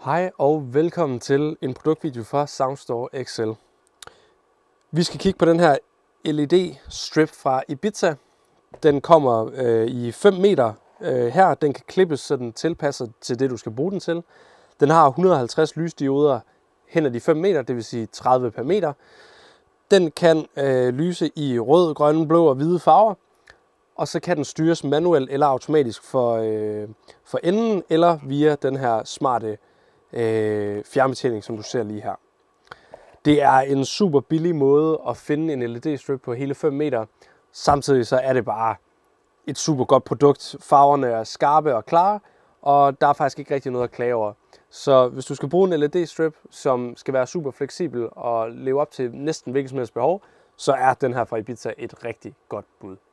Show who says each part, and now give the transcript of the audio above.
Speaker 1: Hej og velkommen til en produktvideo fra Soundstore Excel. Vi skal kigge på den her LED strip fra Ibiza. Den kommer øh, i 5 meter øh, her. Den kan klippes, så den tilpasser til det, du skal bruge den til. Den har 150 lysdioder hen ad de 5 meter, det vil sige 30 per meter. Den kan øh, lyse i rød, grøn, blå og hvide farver. Og så kan den styres manuelt eller automatisk for, øh, for enden eller via den her smarte øh, fjernbetjening, som du ser lige her. Det er en super billig måde at finde en LED-strip på hele 5 meter. Samtidig så er det bare et super godt produkt. Farverne er skarpe og klare, og der er faktisk ikke rigtig noget at klage over. Så hvis du skal bruge en LED-strip, som skal være super fleksibel og leve op til næsten hvilket som helst behov, så er den her fra Ibiza et rigtig godt bud.